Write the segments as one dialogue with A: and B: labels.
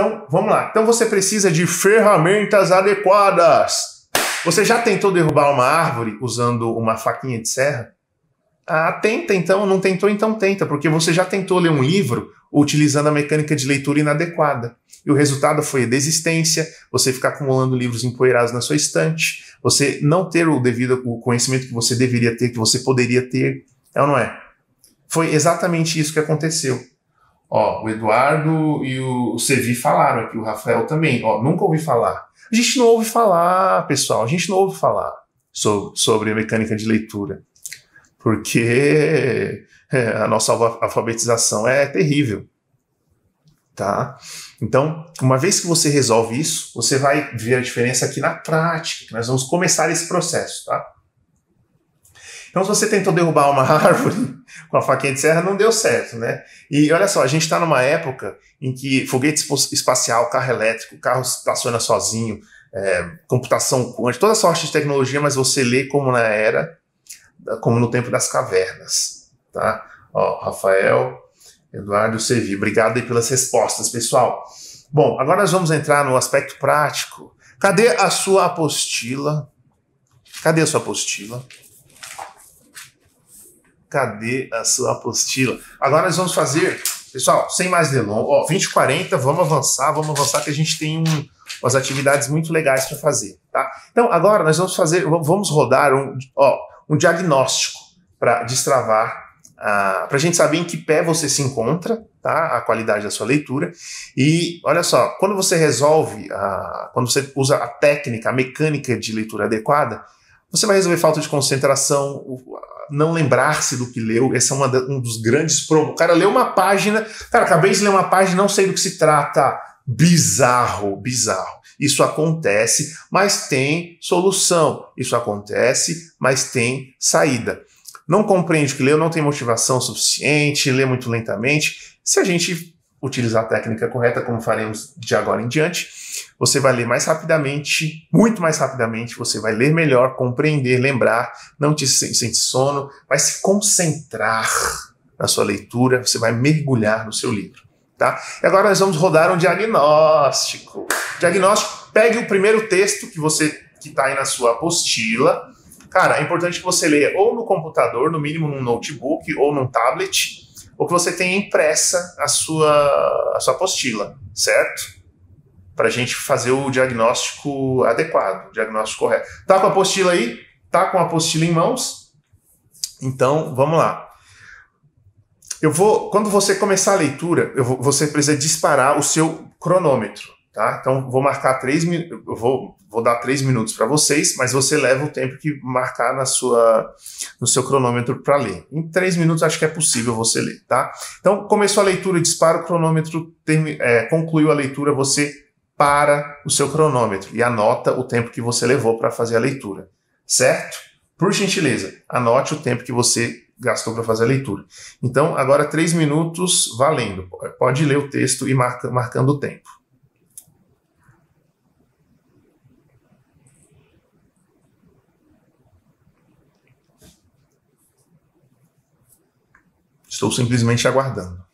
A: Então, vamos lá. Então você precisa de ferramentas adequadas. Você já tentou derrubar uma árvore usando uma faquinha de serra? Ah, tenta então, não tentou, então tenta, porque você já tentou ler um livro utilizando a mecânica de leitura inadequada. E o resultado foi desistência, você ficar acumulando livros empoeirados na sua estante, você não ter o devido o conhecimento que você deveria ter, que você poderia ter, é ou não é? Foi exatamente isso que aconteceu. Ó, o Eduardo e o Sevi falaram aqui, o Rafael também. Ó, nunca ouvi falar. A gente não ouve falar, pessoal, a gente não ouve falar so sobre a mecânica de leitura. Porque é, a nossa alfabetização é terrível. Tá? Então, uma vez que você resolve isso, você vai ver a diferença aqui na prática, que nós vamos começar esse processo, tá? Então, se você tentou derrubar uma árvore com a faquinha de serra, não deu certo, né? E olha só, a gente está numa época em que foguete espacial, carro elétrico, carro estaciona sozinho, é, computação quântica, toda sorte de tecnologia, mas você lê como na era, como no tempo das cavernas, tá? Ó, Rafael, Eduardo Sevi, obrigado aí pelas respostas, pessoal. Bom, agora nós vamos entrar no aspecto prático. Cadê a sua apostila? Cadê a sua apostila? Cadê a sua apostila? Agora nós vamos fazer, pessoal, sem mais delongas, ó, 20 40, vamos avançar, vamos avançar que a gente tem um, umas atividades muito legais para fazer, tá? Então, agora nós vamos fazer, vamos rodar um, ó, um diagnóstico para destravar ah, para a gente saber em que pé você se encontra, tá? A qualidade da sua leitura. E olha só, quando você resolve, a, quando você usa a técnica, a mecânica de leitura adequada, você vai resolver falta de concentração, não lembrar-se do que leu. Esse é uma da, um dos grandes problemas. O cara leu uma página, cara, acabei de ler uma página, não sei do que se trata. Bizarro, bizarro. Isso acontece, mas tem solução. Isso acontece, mas tem saída. Não compreende o que leu, não tem motivação suficiente, lê muito lentamente. Se a gente utilizar a técnica correta, como faremos de agora em diante, você vai ler mais rapidamente, muito mais rapidamente, você vai ler melhor, compreender, lembrar, não te sente sono, vai se concentrar na sua leitura, você vai mergulhar no seu livro. Tá? E agora nós vamos rodar um diagnóstico. Diagnóstico, pegue o primeiro texto que você que está aí na sua apostila. Cara, é importante que você leia ou no computador, no mínimo num notebook ou num tablet, ou que você tenha impressa a sua, a sua apostila, certo? para a gente fazer o diagnóstico adequado, o diagnóstico correto. Tá com a apostila aí? Tá com a apostila em mãos? Então, vamos lá. Eu vou, quando você começar a leitura, eu vou, você precisa disparar o seu cronômetro, tá? Então, vou marcar três, vou, vou dar três minutos para vocês, mas você leva o tempo que marcar na sua, no seu cronômetro para ler. Em três minutos, acho que é possível você ler, tá? Então, começou a leitura, dispara o cronômetro, é, concluiu a leitura, você para o seu cronômetro e anota o tempo que você levou para fazer a leitura, certo? Por gentileza, anote o tempo que você gastou para fazer a leitura. Então, agora três minutos valendo. Pode ler o texto e marca, marcando o tempo. Estou simplesmente aguardando.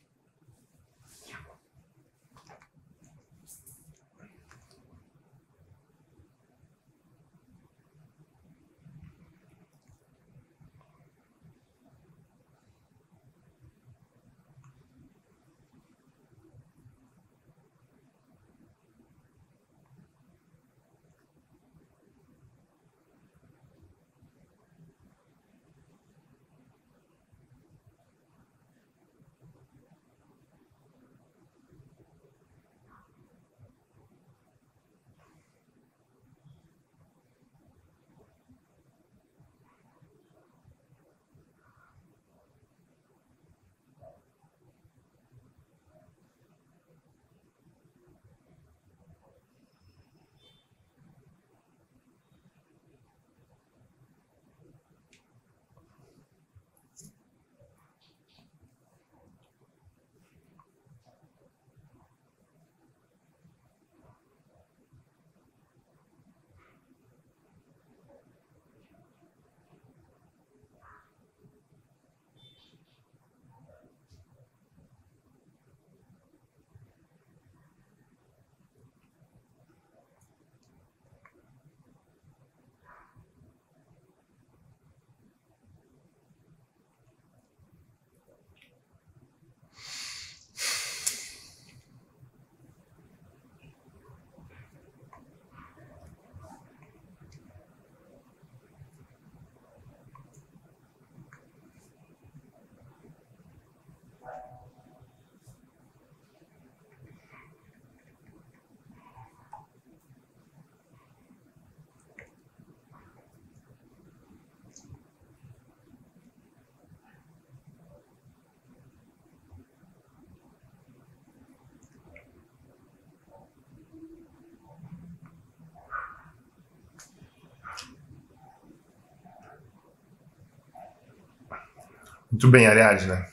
A: Muito bem, Ariadna.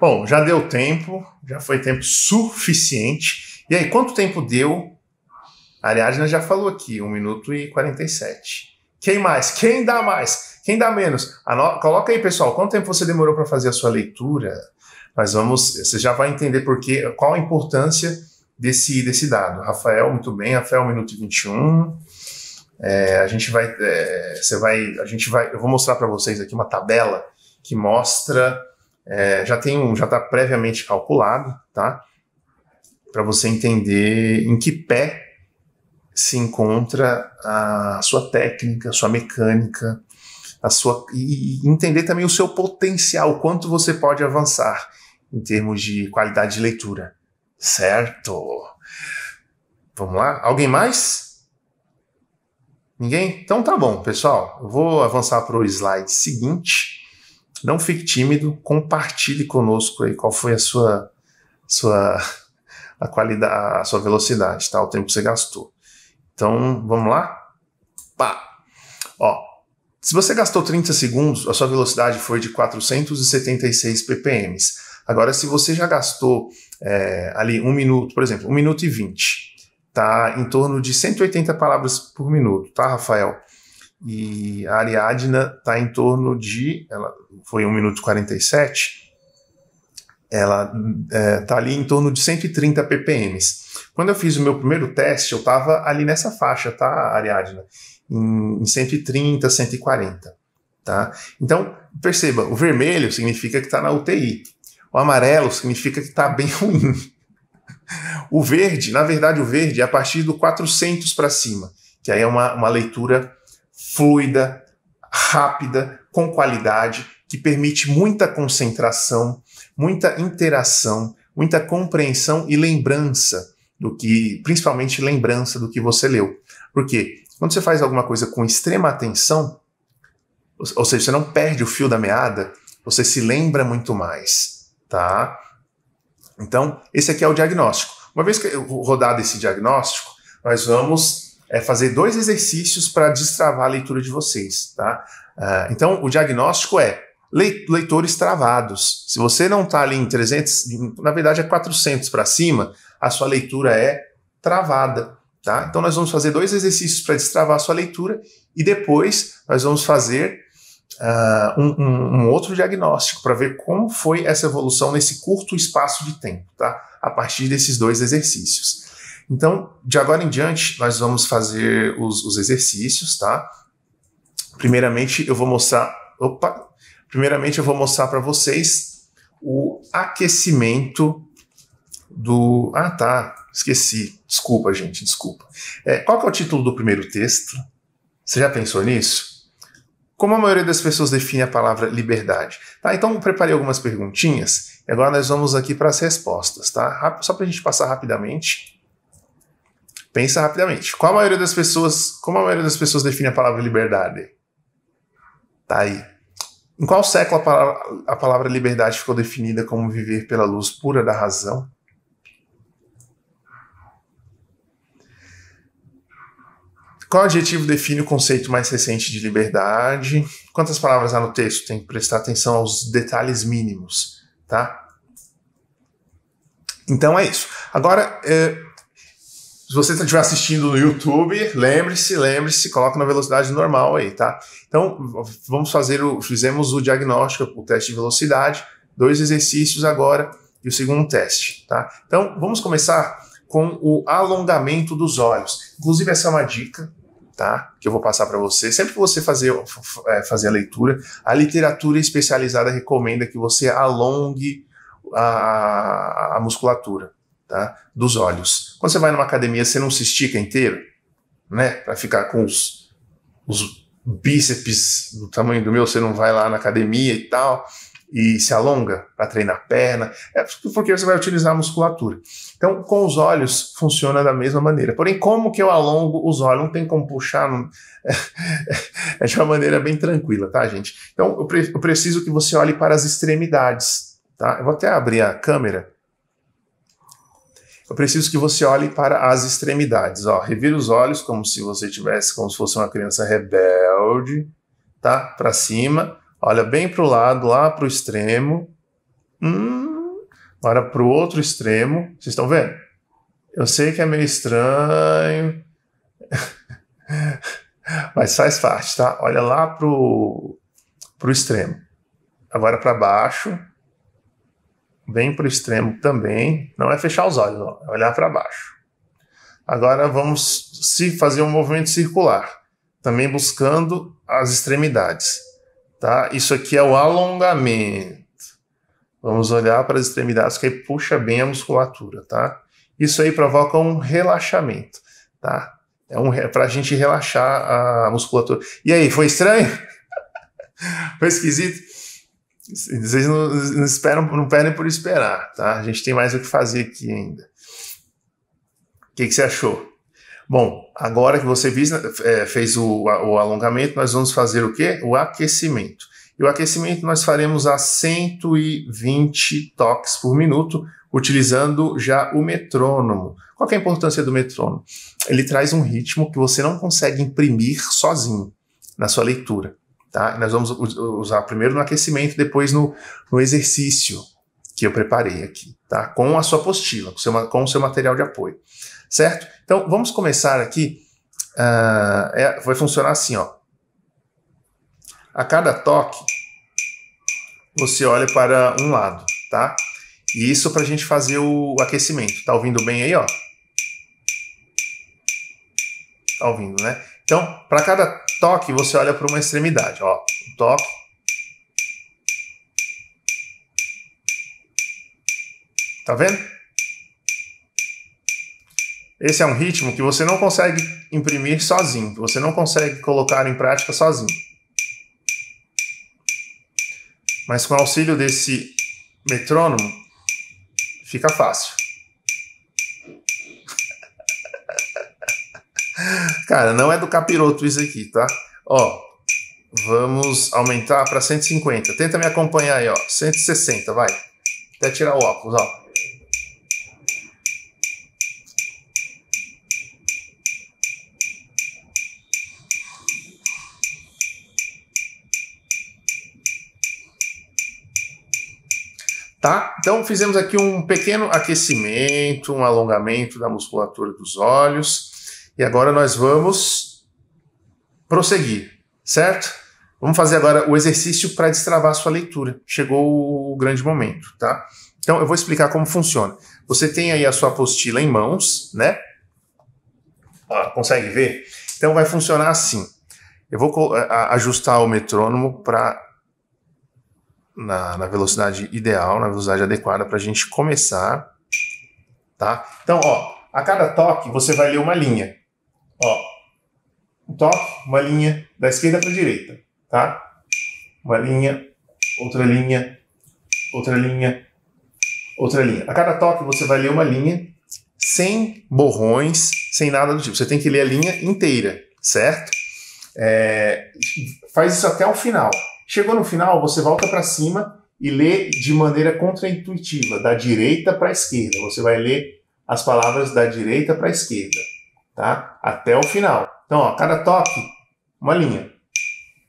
A: Bom, já deu tempo, já foi tempo suficiente. E aí, quanto tempo deu? A Ariadna já falou aqui, 1 minuto e 47. Quem mais? Quem dá mais? Quem dá menos? Ano... Coloca aí, pessoal, quanto tempo você demorou para fazer a sua leitura? Mas vamos, você já vai entender porque, qual a importância desse, desse dado. Rafael, muito bem, Rafael, 1 minuto e 21. É, a gente vai, é, você vai, a gente vai, eu vou mostrar para vocês aqui uma tabela que mostra é, já tem um, já está previamente calculado, tá? Para você entender em que pé se encontra a sua técnica, a sua mecânica, a sua e entender também o seu potencial, o quanto você pode avançar em termos de qualidade de leitura. Certo? Vamos lá? Alguém mais? Ninguém? Então tá bom, pessoal. Eu vou avançar para o slide seguinte. Não fique tímido, compartilhe conosco aí qual foi a sua sua a qualidade, a sua velocidade, tá? O tempo que você gastou. Então, vamos lá? Pá. Ó, se você gastou 30 segundos, a sua velocidade foi de 476 ppm. Agora, se você já gastou é, ali um minuto, por exemplo, um minuto e 20, tá em torno de 180 palavras por minuto, tá, Rafael? E a Ariadna está em torno de. Ela foi 1 minuto 47. Ela está é, tá ali em torno de 130 ppm. Quando eu fiz o meu primeiro teste, eu estava ali nessa faixa, tá, Ariadna? Em, em 130, 140. Tá? Então, perceba, o vermelho significa que está na UTI. O amarelo significa que está bem ruim. O verde, na verdade, o verde é a partir do 400 para cima, que aí é uma, uma leitura fluida, rápida, com qualidade, que permite muita concentração, muita interação, muita compreensão e lembrança do que, principalmente lembrança do que você leu. Porque quando você faz alguma coisa com extrema atenção, ou seja, você não perde o fio da meada, você se lembra muito mais, tá? Então, esse aqui é o diagnóstico. Uma vez que rodado esse diagnóstico, nós vamos é fazer dois exercícios para destravar a leitura de vocês, tá? Uh, então, o diagnóstico é leitores travados. Se você não está ali em 300, na verdade é 400 para cima, a sua leitura é travada, tá? Então, nós vamos fazer dois exercícios para destravar a sua leitura e depois nós vamos fazer uh, um, um, um outro diagnóstico para ver como foi essa evolução nesse curto espaço de tempo, tá? A partir desses dois exercícios. Então, de agora em diante, nós vamos fazer os, os exercícios, tá? Primeiramente, eu vou mostrar. Opa! Primeiramente, eu vou mostrar para vocês o aquecimento do. Ah, tá. Esqueci. Desculpa, gente, desculpa. É, qual é o título do primeiro texto? Você já pensou nisso? Como a maioria das pessoas define a palavra liberdade? Tá, então eu preparei algumas perguntinhas e agora nós vamos aqui para as respostas, tá? Só para a gente passar rapidamente. Pensa rapidamente. Qual a maioria das pessoas, como a maioria das pessoas define a palavra liberdade? Tá aí. Em qual século a palavra, a palavra liberdade ficou definida como viver pela luz pura da razão? Qual adjetivo define o conceito mais recente de liberdade? Quantas palavras há no texto? Tem que prestar atenção aos detalhes mínimos, tá? Então é isso. Agora, eh, se você tá, estiver assistindo no YouTube, lembre-se, lembre-se, coloca na velocidade normal aí, tá? Então, vamos fazer o. Fizemos o diagnóstico, o teste de velocidade, dois exercícios agora e o segundo teste, tá? Então, vamos começar com o alongamento dos olhos. Inclusive, essa é uma dica, tá? Que eu vou passar para você. Sempre que você fazer, é, fazer a leitura, a literatura especializada recomenda que você alongue a, a musculatura, tá? Dos olhos. Quando você vai numa academia, você não se estica inteiro, né? Para ficar com os, os bíceps do tamanho do meu, você não vai lá na academia e tal, e se alonga para treinar a perna, é porque você vai utilizar a musculatura. Então, com os olhos funciona da mesma maneira. Porém, como que eu alongo os olhos? Não tem como puxar, não... é de uma maneira bem tranquila, tá, gente? Então, eu, pre eu preciso que você olhe para as extremidades, tá? Eu vou até abrir a câmera eu preciso que você olhe para as extremidades. Ó, revira os olhos como se você tivesse, como se fosse uma criança rebelde, tá? Para cima, olha bem para o lado, lá para o extremo. Hum, agora para o outro extremo. Vocês estão vendo? Eu sei que é meio estranho, mas faz parte, tá? Olha lá para o extremo. Agora para baixo bem para o extremo também. Não é fechar os olhos, não, é olhar para baixo. Agora vamos se fazer um movimento circular, também buscando as extremidades. Tá? Isso aqui é o alongamento. Vamos olhar para as extremidades, que aí puxa bem a musculatura, tá? Isso aí provoca um relaxamento, tá? É, um, é para a gente relaxar a musculatura. E aí, foi estranho? foi esquisito? Vocês não, não, esperam, não perdem por esperar, tá? A gente tem mais o que fazer aqui ainda. O que, que você achou? Bom, agora que você fez, é, fez o, o, alongamento, nós vamos fazer o quê? O aquecimento. E o aquecimento nós faremos a 120 toques por minuto, utilizando já o metrônomo. Qual é a importância do metrônomo? Ele traz um ritmo que você não consegue imprimir sozinho na sua leitura. Tá? Nós vamos usar primeiro no aquecimento, depois no, no exercício que eu preparei aqui, tá? Com a sua apostila, com, seu, com o seu material de apoio, certo? Então, vamos começar aqui. Uh, é, vai funcionar assim, ó. A cada toque, você olha para um lado, tá? E isso para a gente fazer o aquecimento. Tá ouvindo bem aí, ó? Tá ouvindo, né? Então, para cada toque, você olha para uma extremidade. Ó, um toque. Tá vendo? Esse é um ritmo que você não consegue imprimir sozinho, que você não consegue colocar em prática sozinho. Mas com o auxílio desse metrônomo, fica fácil. Cara, não é do capiroto isso aqui, tá? Ó, vamos aumentar para 150. Tenta me acompanhar aí, ó. 160, vai. Até tirar o óculos, ó. Tá? Então fizemos aqui um pequeno aquecimento, um alongamento da musculatura dos olhos. E agora nós vamos prosseguir, certo? Vamos fazer agora o exercício para destravar a sua leitura. Chegou o grande momento, tá? Então eu vou explicar como funciona. Você tem aí a sua apostila em mãos, né? Ó, consegue ver? Então vai funcionar assim. Eu vou ajustar o metrônomo para na, na, velocidade ideal, na velocidade adequada para a gente começar, tá? Então, ó, a cada toque você vai ler uma linha. Ó, um toque, uma linha da esquerda para a direita, tá? Uma linha, outra linha, outra linha, outra linha. A cada toque você vai ler uma linha sem borrões, sem nada do tipo. Você tem que ler a linha inteira, certo? É, faz isso até o final. Chegou no final, você volta para cima e lê de maneira contraintuitiva, da direita para a esquerda. Você vai ler as palavras da direita para a esquerda tá? Até o final. Então, ó, cada toque, uma linha.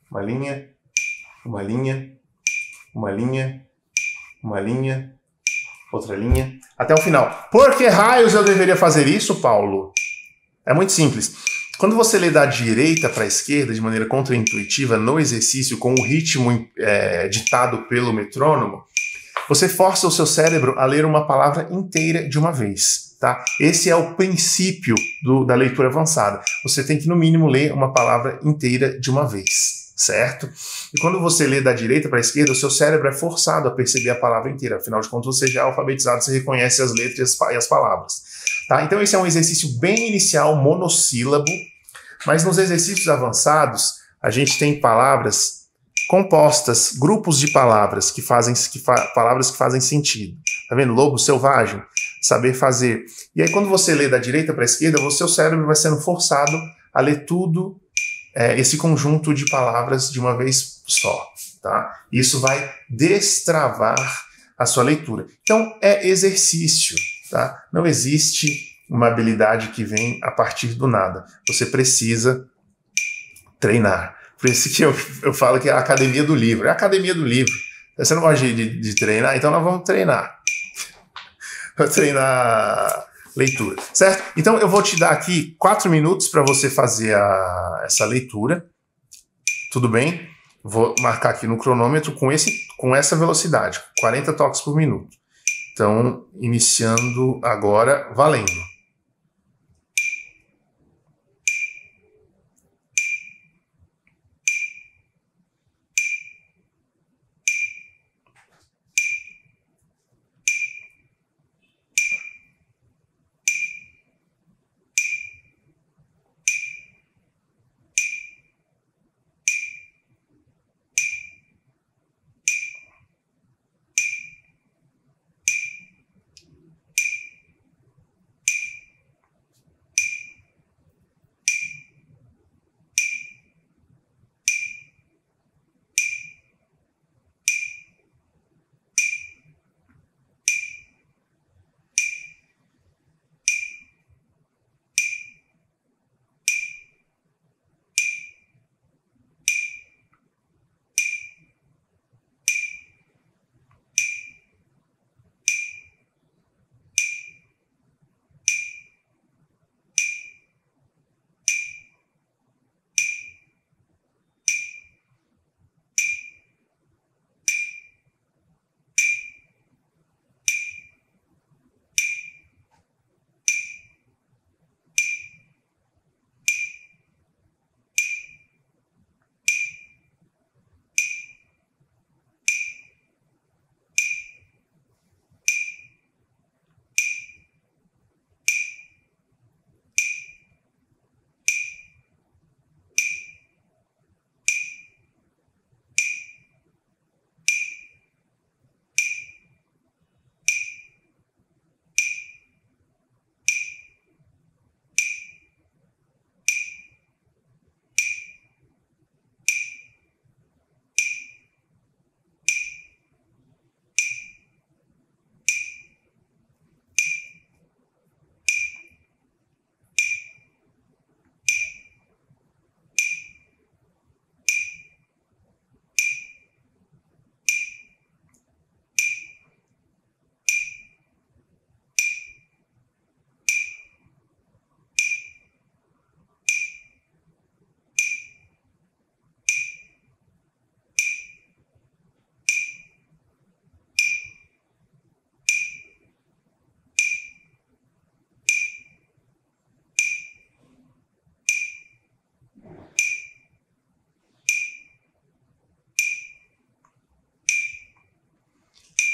A: Uma linha, uma linha, uma linha, uma linha, outra linha, até o final. Por que raios eu deveria fazer isso, Paulo? É muito simples. Quando você lê da direita para a esquerda de maneira contraintuitiva no exercício com o ritmo é, ditado pelo metrônomo, você força o seu cérebro a ler uma palavra inteira de uma vez. Tá? Esse é o princípio do, da leitura avançada. Você tem que, no mínimo, ler uma palavra inteira de uma vez, certo? E quando você lê da direita para a esquerda, o seu cérebro é forçado a perceber a palavra inteira. Afinal de contas, você já é alfabetizado, você reconhece as letras e as palavras. Tá? Então, esse é um exercício bem inicial, monossílabo, mas nos exercícios avançados, a gente tem palavras compostas, grupos de palavras que fazem que fa palavras que fazem sentido. Tá vendo? Lobo selvagem saber fazer. E aí, quando você lê da direita para a esquerda, o seu cérebro vai sendo forçado a ler tudo é, esse conjunto de palavras de uma vez só. Tá? Isso vai destravar a sua leitura. Então, é exercício. Tá? Não existe uma habilidade que vem a partir do nada. Você precisa treinar. Por isso que eu, eu falo que é a academia do livro. É a academia do livro. Você não gosta de, de treinar? Então nós vamos treinar treinar leitura, certo? Então eu vou te dar aqui quatro minutos para você fazer a, essa leitura, tudo bem? Vou marcar aqui no cronômetro com, esse, com essa velocidade, 40 toques por minuto. Então, iniciando agora, valendo.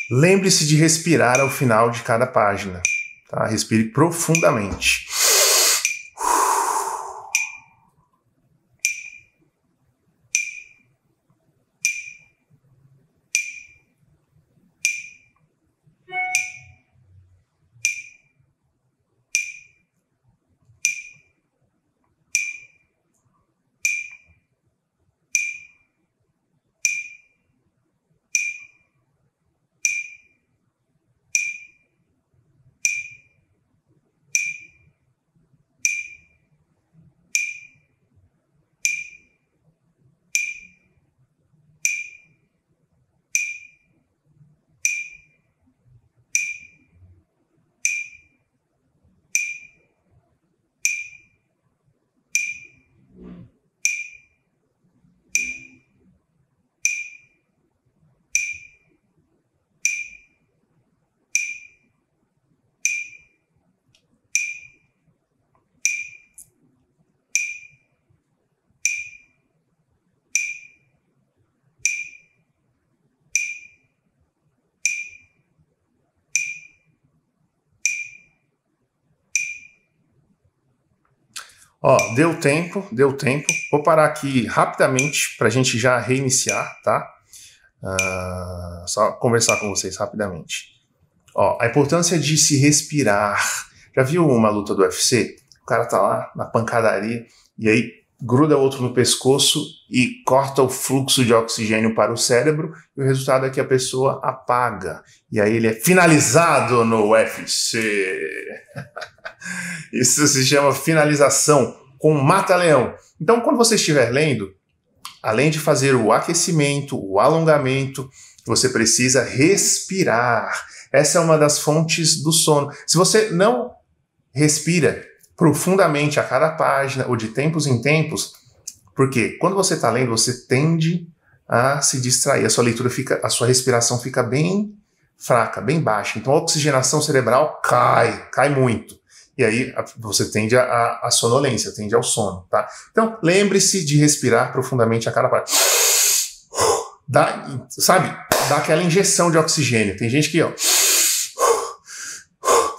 A: Lembre-se de respirar ao final de cada página. Tá? Respire profundamente. Ó, deu tempo, deu tempo. Vou parar aqui rapidamente para a gente já reiniciar, tá? Uh, só conversar com vocês rapidamente. Ó, a importância de se respirar. Já viu uma luta do UFC? O cara tá lá na pancadaria e aí gruda outro no pescoço e corta o fluxo de oxigênio para o cérebro e o resultado é que a pessoa apaga. E aí ele é finalizado no UFC. Isso se chama finalização com mata-leão. Então, quando você estiver lendo, além de fazer o aquecimento, o alongamento, você precisa respirar. Essa é uma das fontes do sono. Se você não respira profundamente a cada página ou de tempos em tempos, porque quando você está lendo, você tende a se distrair. A sua leitura fica, a sua respiração fica bem fraca, bem baixa. Então a oxigenação cerebral cai, cai muito. E aí você tende à, sonolência, tende ao sono, tá? Então, lembre-se de respirar profundamente a cada parte. Dá, sabe? Dá aquela injeção de oxigênio. Tem gente que, ó,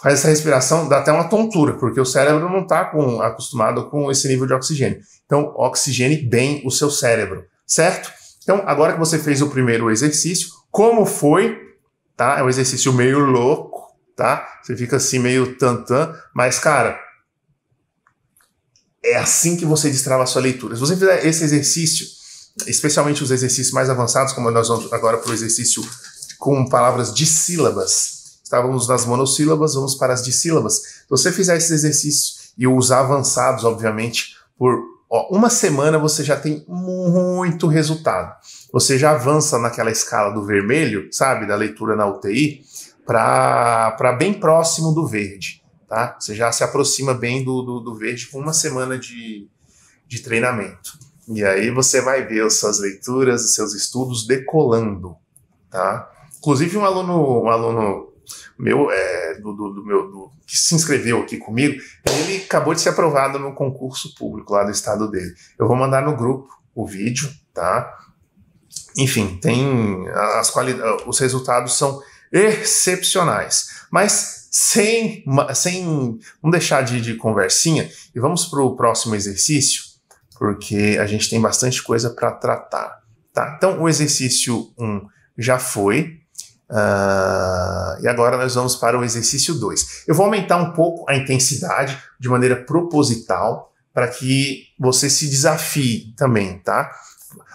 A: faz essa respiração, dá até uma tontura, porque o cérebro não está acostumado com esse nível de oxigênio. Então, oxigene bem o seu cérebro, certo? Então, agora que você fez o primeiro exercício, como foi? Tá? É um exercício meio louco tá? Você fica assim meio tantã, mas cara, é assim que você destrava a sua leitura. Se você fizer esse exercício, especialmente os exercícios mais avançados, como nós vamos agora para o exercício com palavras dissílabas. Estávamos nas monossílabas, vamos para as dissílabas. Se você fizer esses exercícios e os avançados, obviamente, por Ó, uma semana você já tem muito resultado. Você já avança naquela escala do vermelho, sabe, da leitura na UTI, para bem próximo do verde. Tá? Você já se aproxima bem do, do, do verde com uma semana de, de treinamento. E aí você vai ver as suas leituras, os seus estudos decolando, tá? Inclusive um aluno, um aluno meu, é, do, do, do, meu do, que se inscreveu aqui comigo, ele acabou de ser aprovado no concurso público lá do estado dele. Eu vou mandar no grupo o vídeo, tá? Enfim, tem as qualidades, os resultados são excepcionais. Mas sem, sem vamos deixar de, de conversinha e vamos para o próximo exercício, porque a gente tem bastante coisa para tratar. Tá? Então, o exercício 1 já foi, Uh, e agora nós vamos para o exercício 2. Eu vou aumentar um pouco a intensidade de maneira proposital para que você se desafie também, tá?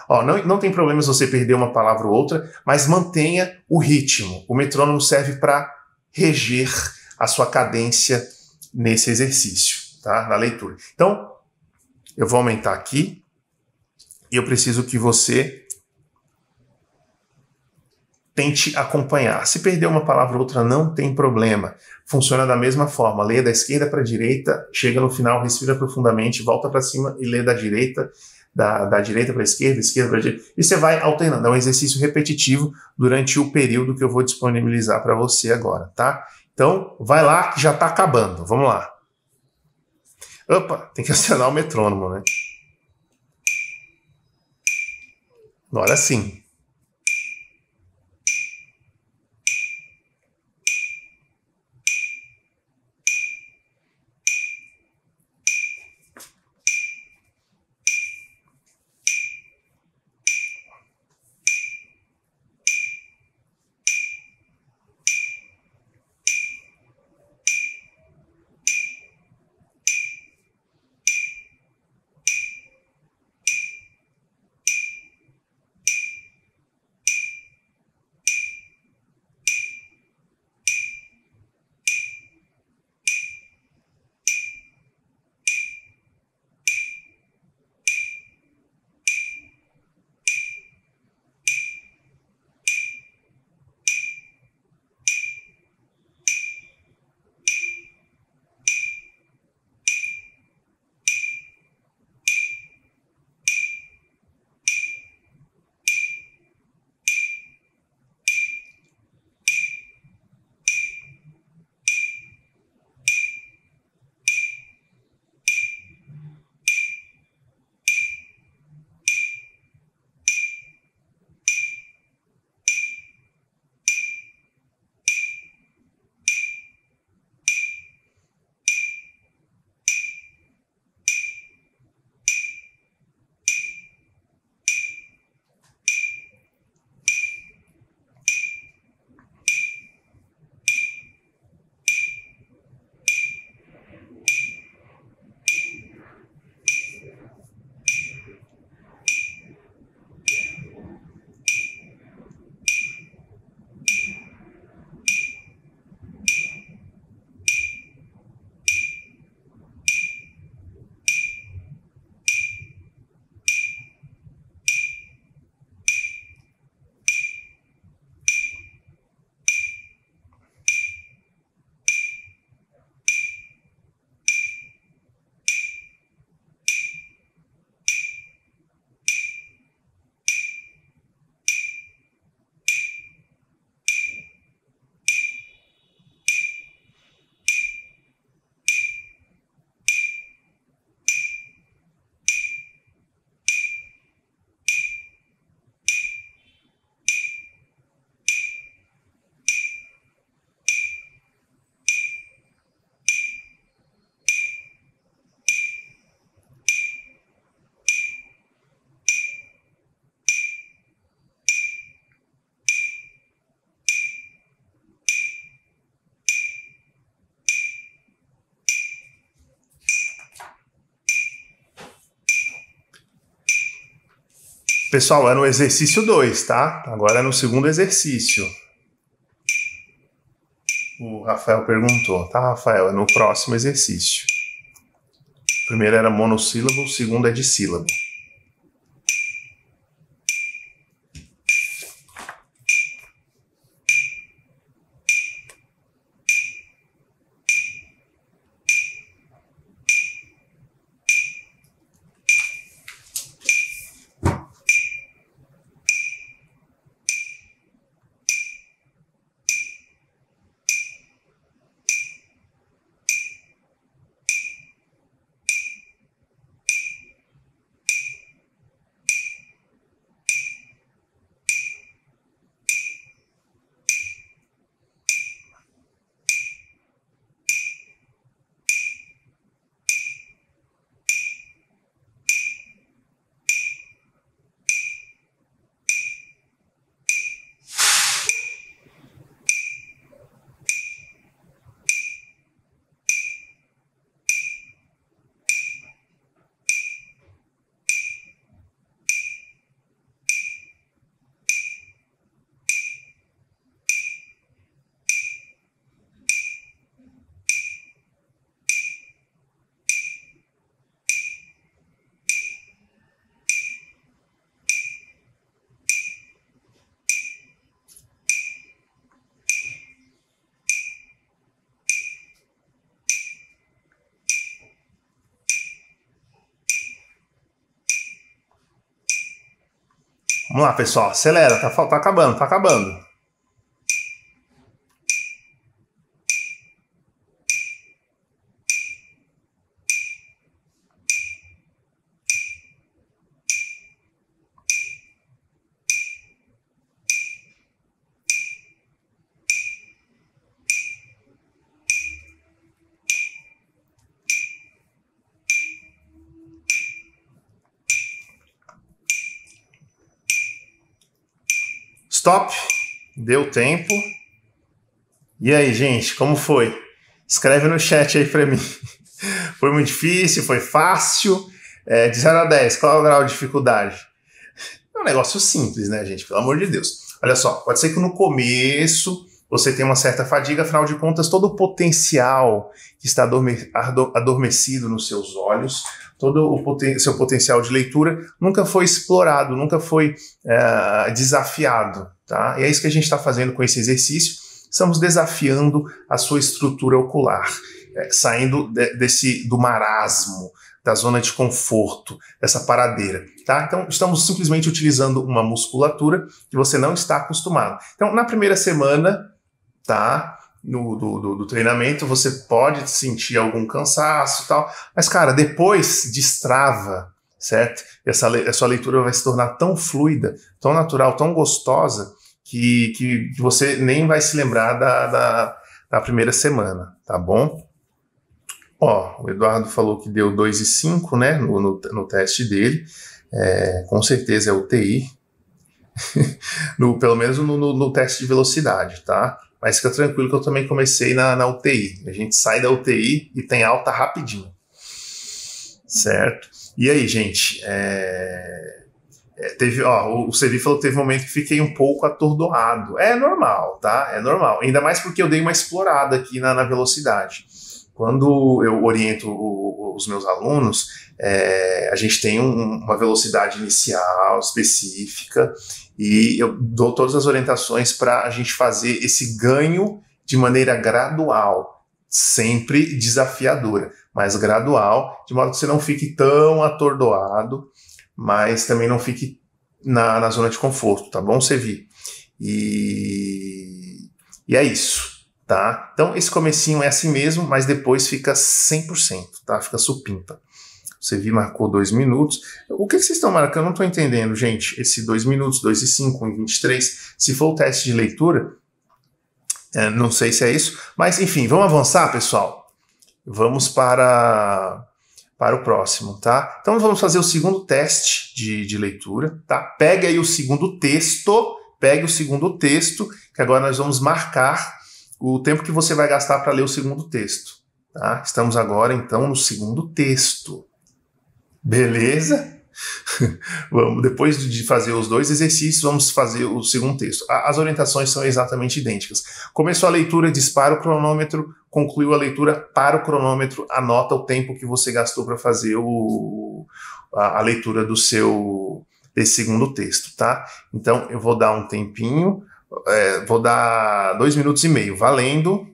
A: Ó, não, não tem problema se você perder uma palavra ou outra, mas mantenha o ritmo. O metrônomo serve para reger a sua cadência nesse exercício, tá? Na leitura. Então, eu vou aumentar aqui e eu preciso que você tente acompanhar. Se perder uma palavra ou outra, não tem problema. Funciona da mesma forma. Lê da esquerda para a direita, chega no final, respira profundamente, volta para cima e lê da direita, da, da direita para a esquerda, esquerda para a direita. E você vai alternando. É um exercício repetitivo durante o período que eu vou disponibilizar para você agora, tá? Então, vai lá que já está acabando. Vamos lá. Opa, tem que acionar o metrônomo, né? Agora sim. Pessoal, é no exercício 2, tá? Agora é no segundo exercício. O Rafael perguntou, tá, Rafael? É no próximo exercício. O primeiro era monossílabo, o segundo é dissílabo. Vamos lá, pessoal, acelera, tá, tá acabando, tá acabando. deu tempo. E aí, gente, como foi? Escreve no chat aí para mim. foi muito difícil, foi fácil. É, de 0 a 10, qual é o grau de dificuldade? É um negócio simples, né, gente? Pelo amor de Deus. Olha só, pode ser que no começo você tem uma certa fadiga, afinal de contas, todo o potencial que está adorme adormecido nos seus olhos, todo o poten seu potencial de leitura nunca foi explorado, nunca foi eh, desafiado. Tá? E é isso que a gente está fazendo com esse exercício. Estamos desafiando a sua estrutura ocular, é, saindo de, desse do marasmo, da zona de conforto, dessa paradeira, tá? Então, estamos simplesmente utilizando uma musculatura que você não está acostumado. Então, na primeira semana, tá? No, do, do, do, treinamento, você pode sentir algum cansaço tal, mas, cara, depois destrava, certo? E essa, essa leitura vai se tornar tão fluida, tão natural, tão gostosa, que, que você nem vai se lembrar da, da, da primeira semana, tá bom? Ó, o Eduardo falou que deu 2,5, né, no, no, no, teste dele, é, com certeza é UTI, no, pelo menos no, no, no teste de velocidade, tá? Mas fica tranquilo que eu também comecei na, na UTI. A gente sai da UTI e tem alta rapidinho. Certo? E aí, gente? É... É, teve, ó, o Cevi falou que teve um momento que fiquei um pouco atordoado. É normal, tá? É normal. Ainda mais porque eu dei uma explorada aqui na, na velocidade. Quando eu oriento o, os meus alunos, é, a gente tem um, uma velocidade inicial específica e eu dou todas as orientações para a gente fazer esse ganho de maneira gradual, sempre desafiadora, mas gradual, de modo que você não fique tão atordoado, mas também não fique na, na zona de conforto, tá bom, Sevi? E, e é isso, tá? Então esse comecinho é assim mesmo, mas depois fica 100%, tá? Fica supimpa. Você vi marcou dois minutos. O que, que vocês estão marcando? Eu não estou entendendo, gente. Esse dois minutos, 2 e 5, 1 e 23. Se for o teste de leitura, é, não sei se é isso. Mas, enfim, vamos avançar, pessoal. Vamos para, para o próximo, tá? Então, vamos fazer o segundo teste de, de leitura, tá? Pega aí o segundo texto. Pegue o segundo texto, que agora nós vamos marcar o tempo que você vai gastar para ler o segundo texto. Tá? Estamos agora, então, no segundo texto. Beleza? vamos, depois de fazer os dois exercícios, vamos fazer o segundo texto. as orientações são exatamente idênticas. Começou a leitura, dispara o cronômetro, concluiu a leitura, para o cronômetro, anota o tempo que você gastou para fazer o, a, a, leitura do seu desse segundo texto, tá? Então eu vou dar um tempinho, é, vou dar dois minutos e meio, valendo.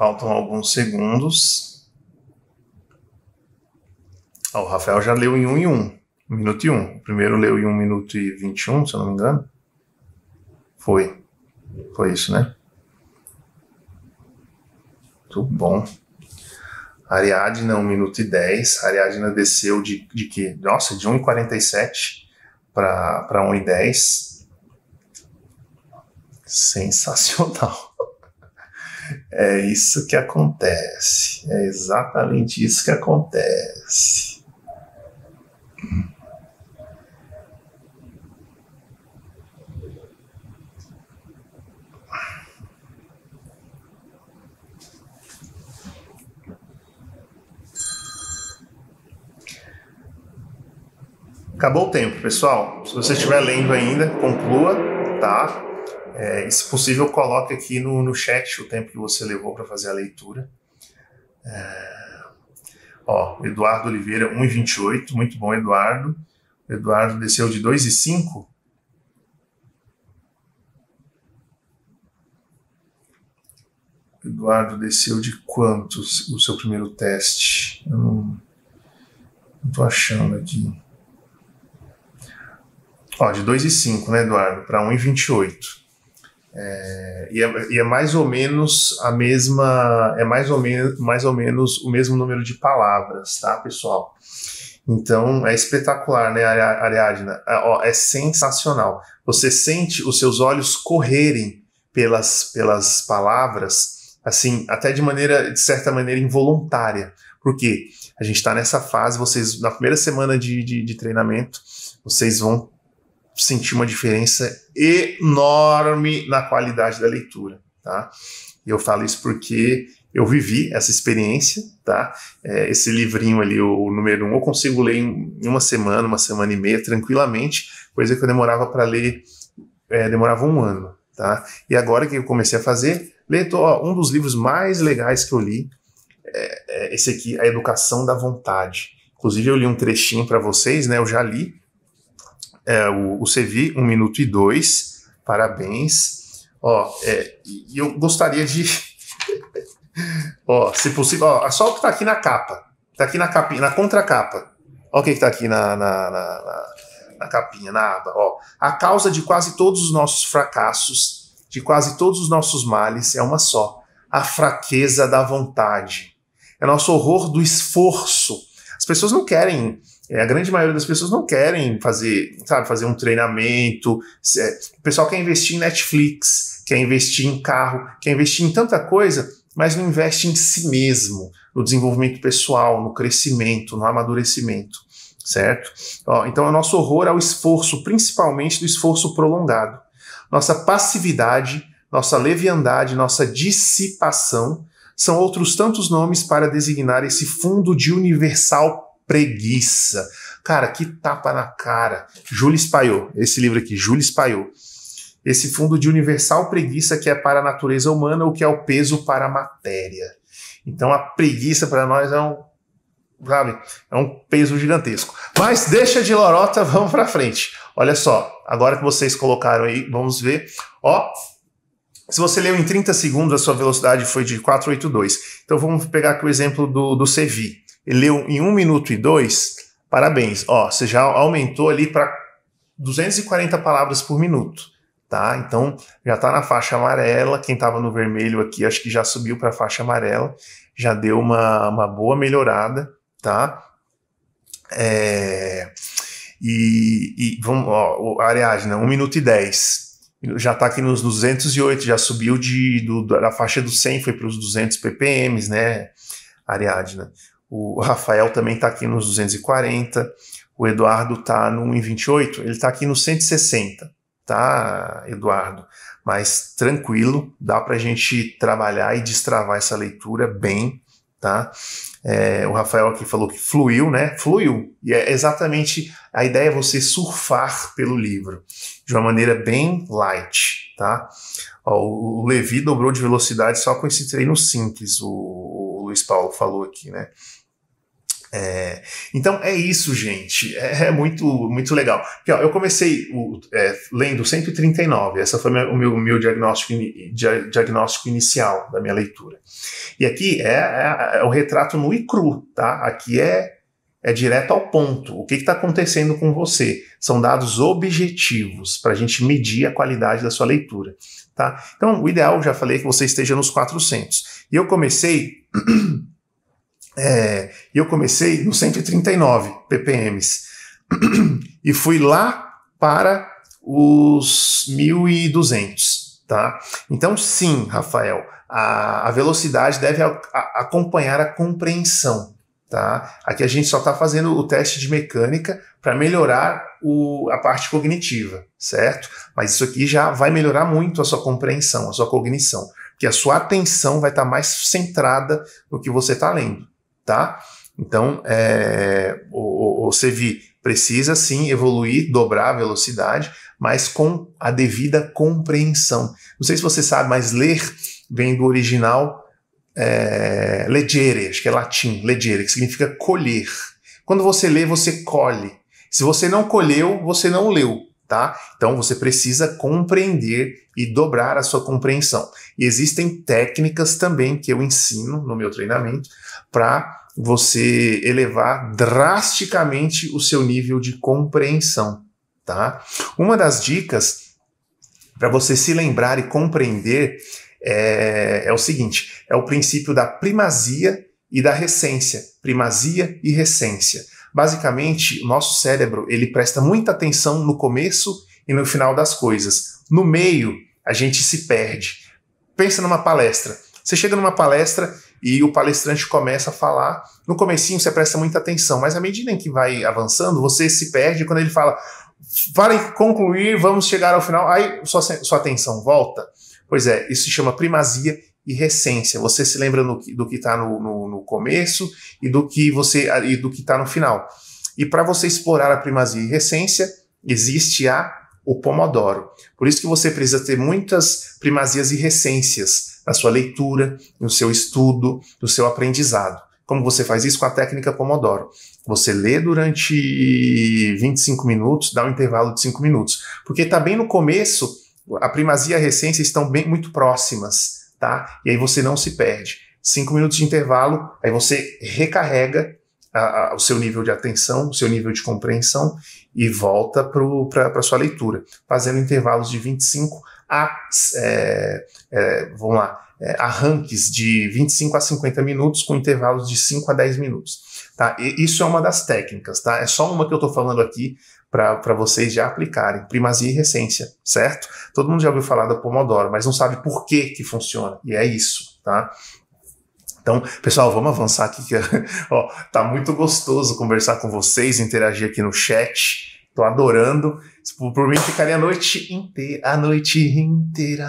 A: Faltam alguns segundos. Ó, ah, o Rafael já leu em 1 um e 1. Um, minuto e 1. Um. O primeiro leu em 1 um minuto e 21, se eu não me engano. Foi. Foi isso, né? Muito bom. Ariadna, 1 minuto e 10. Ariadna desceu de, de que? Nossa, de 1,47 para 10. Sensacional. É isso que acontece. É exatamente isso que acontece. Acabou o tempo, pessoal. Se você estiver lendo ainda, conclua, tá? É, se possível, coloque aqui no, no chat o tempo que você levou para fazer a leitura. É, ó, Eduardo Oliveira, 1,28. Muito bom, Eduardo. Eduardo desceu de 2,5. Eduardo desceu de quanto o seu primeiro teste? Eu não estou achando aqui. Ó, de 2,5, né, Eduardo? Para 1,28. É, e, é, e, é, mais ou menos a mesma, é mais ou, menos, mais ou menos o mesmo número de palavras, tá, pessoal? Então é espetacular, né, Ariadna? É, ó, é sensacional. Você sente os seus olhos correrem pelas, pelas palavras, assim, até de maneira, de certa maneira, involuntária. Porque a gente está nessa fase, vocês, na primeira semana de, de, de treinamento, vocês vão senti uma diferença enorme na qualidade da leitura, tá? E eu falo isso porque eu vivi essa experiência, tá? É, esse livrinho ali, o, número um, eu consigo ler em uma semana, uma semana e meia, tranquilamente, coisa que eu demorava para ler, é, demorava um ano, tá? E agora que eu comecei a fazer, leto, ó, um dos livros mais legais que eu li, é, é esse aqui, A Educação da Vontade. Inclusive eu li um trechinho para vocês, né? Eu já li, é, o, o CV, 1 um minuto e 2, parabéns. Ó, é, eu gostaria de. ó, se possível, ó, só o que tá aqui na capa. Tá aqui na capinha, na contracapa. Ó, o que, que tá aqui na, na, na, na, na capinha, na aba. Ó, a causa de quase todos os nossos fracassos, de quase todos os nossos males, é uma só: a fraqueza da vontade. É nosso horror do esforço. As pessoas não querem é, a grande maioria das pessoas não querem fazer, sabe, fazer um treinamento. É, o pessoal quer investir em Netflix, quer investir em carro, quer investir em tanta coisa, mas não investe em si mesmo, no desenvolvimento pessoal, no crescimento, no amadurecimento, certo? Ó, então, o nosso horror ao é esforço, principalmente do esforço prolongado. Nossa passividade, nossa leviandade, nossa dissipação são outros tantos nomes para designar esse fundo de universal preguiça. Cara, que tapa na cara. Júlio Espaiou, esse livro aqui, Júlio Espaiou. Esse fundo de universal preguiça que é para a natureza humana, o que é o peso para a matéria. Então a preguiça para nós é um, sabe, é um peso gigantesco. Mas deixa de lorota, vamos para frente. Olha só, agora que vocês colocaram aí, vamos ver. Ó, se você leu em 30 segundos, a sua velocidade foi de 482. Então vamos pegar aqui o exemplo do, do Sevi ele leu em 1 minuto e 2, parabéns. Ó, você já aumentou ali para 240 palavras por minuto. Tá? Então já está na faixa amarela. Quem estava no vermelho aqui, acho que já subiu para a faixa amarela, já deu uma, uma boa melhorada, tá? É, e, e, vamos, ó, Ariadna, né? 1 minuto e 10. Já está aqui nos 208, já subiu de, do, da faixa dos 100, foi para os 200 ppm, né, Ariadna? O Rafael também está aqui nos 240. O Eduardo está no 1,28. Ele está aqui no 160, tá, Eduardo? Mas tranquilo, dá para a gente trabalhar e destravar essa leitura bem, tá? É, o Rafael aqui falou que fluiu, né? Fluiu. E é exatamente a ideia é você surfar pelo livro de uma maneira bem light, tá? Ó, o Levi dobrou de velocidade só com esse treino simples, o, o Luiz Paulo falou aqui, né? É, então é isso, gente. É, é muito muito legal. Porque, ó, eu comecei o, é, lendo 139, essa foi o meu, meu diagnóstico, in, dia, diagnóstico inicial da minha leitura. E aqui é, é, o é retrato nu e cru, tá? Aqui é, é direto ao ponto. O que está acontecendo com você? São dados objetivos para a gente medir a qualidade da sua leitura, tá? Então o ideal, já falei, que você esteja nos 400. E eu comecei. É, e eu comecei no 139 ppms e fui lá para os 1200, tá? Então, sim, Rafael, a, a velocidade deve a, a, acompanhar a compreensão, tá? Aqui a gente só está fazendo o teste de mecânica para melhorar o, a parte cognitiva, certo? Mas isso aqui já vai melhorar muito a sua compreensão, a sua cognição, porque a sua atenção vai estar tá mais centrada no que você está lendo tá? Então, é, o, o CV precisa sim evoluir, dobrar a velocidade, mas com a devida compreensão. Não sei se você sabe, mas ler vem do original é, legere, acho que é latim, legere, que significa colher. Quando você lê, você colhe. Se você não colheu, você não leu, tá? Então você precisa compreender e dobrar a sua compreensão. E existem técnicas também que eu ensino no meu treinamento para você elevar drasticamente o seu nível de compreensão, tá? Uma das dicas para você se lembrar e compreender é, é, o seguinte: é o princípio da primazia e da recência, primazia e recência. Basicamente, o nosso cérebro ele presta muita atenção no começo e no final das coisas. No meio, a gente se perde. Pensa numa palestra. Você chega numa palestra e o palestrante começa a falar. No comecinho você presta muita atenção, mas à medida em que vai avançando, você se perde quando ele fala Vai concluir, vamos chegar ao final. Aí sua, sua atenção volta. Pois é, isso se chama primazia e recência. Você se lembra no, do que está no, no, no, começo e do que você e do que está no final. E para você explorar a primazia e recência, existe a o Pomodoro. Por isso que você precisa ter muitas primazias e recências na sua leitura, no seu estudo, no seu aprendizado. Como você faz isso com a técnica Pomodoro? Você lê durante 25 minutos, dá um intervalo de 5 minutos, porque está bem no começo, a primazia e a recência estão bem muito próximas, tá? E aí você não se perde. 5 minutos de intervalo, aí você recarrega a, a, o seu nível de atenção, o seu nível de compreensão e volta para a sua leitura, fazendo intervalos de 25 a é, é, vamos lá, é, arranques de 25 a 50 minutos com intervalos de 5 a 10 minutos. Tá? E isso é uma das técnicas, tá? É só uma que eu estou falando aqui para vocês já aplicarem, primazia e recência, certo? Todo mundo já ouviu falar da Pomodoro, mas não sabe por que que funciona, e é isso, tá? Então, pessoal, vamos avançar aqui, que ó, tá muito gostoso conversar com vocês, interagir aqui no chat, Tô adorando. Tipo, por mim, ficaria a noite inteira. A noite inteira.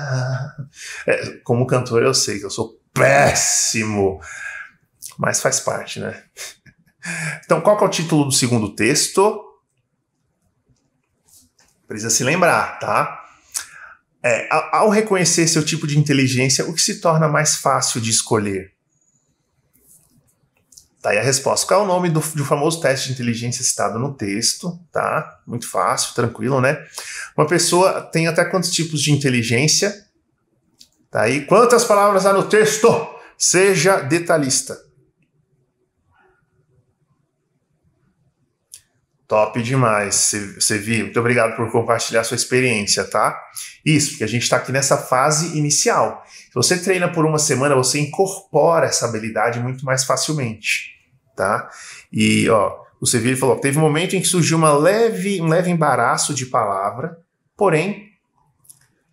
A: É, como cantor, eu sei que eu sou péssimo. Mas faz parte, né? Então, qual que é o título do segundo texto? Precisa se lembrar, tá? É, ao reconhecer seu tipo de inteligência, o que se torna mais fácil de escolher? Tá aí a resposta. Qual é o nome do, do famoso teste de inteligência citado no texto? Tá? Muito fácil, tranquilo, né? Uma pessoa tem até quantos tipos de inteligência? Tá aí. Quantas palavras há no texto? Seja detalhista. Top demais, viu. Muito obrigado por compartilhar sua experiência, tá? Isso, porque a gente está aqui nessa fase inicial. Se você treina por uma semana, você incorpora essa habilidade muito mais facilmente, tá? E, ó, o Sevi falou: teve um momento em que surgiu uma leve, um leve embaraço de palavra, porém,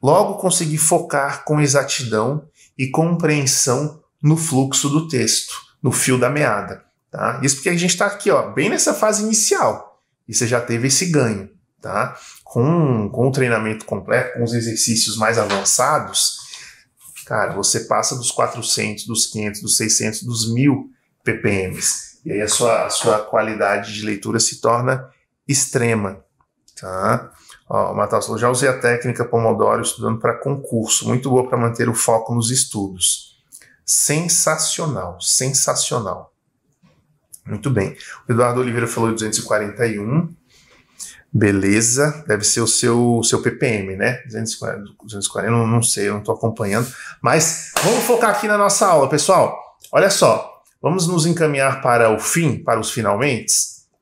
A: logo consegui focar com exatidão e compreensão no fluxo do texto, no fio da meada. Tá? Isso porque a gente está aqui, ó, bem nessa fase inicial e você já teve esse ganho, tá? Com, com o treinamento completo, com os exercícios mais avançados, cara, você passa dos 400, dos 500, dos 600, dos 1000 ppm. E aí a sua, a sua qualidade de leitura se torna extrema, tá? Ó, Matheus, já usei a técnica Pomodoro estudando para concurso, muito boa para manter o foco nos estudos. Sensacional, sensacional. Muito bem. O Eduardo Oliveira falou 241. Beleza, deve ser o seu, seu PPM, né? 240, 240 não, não sei, eu não estou acompanhando. Mas vamos focar aqui na nossa aula, pessoal. Olha só, vamos nos encaminhar para o fim, para os finalmente,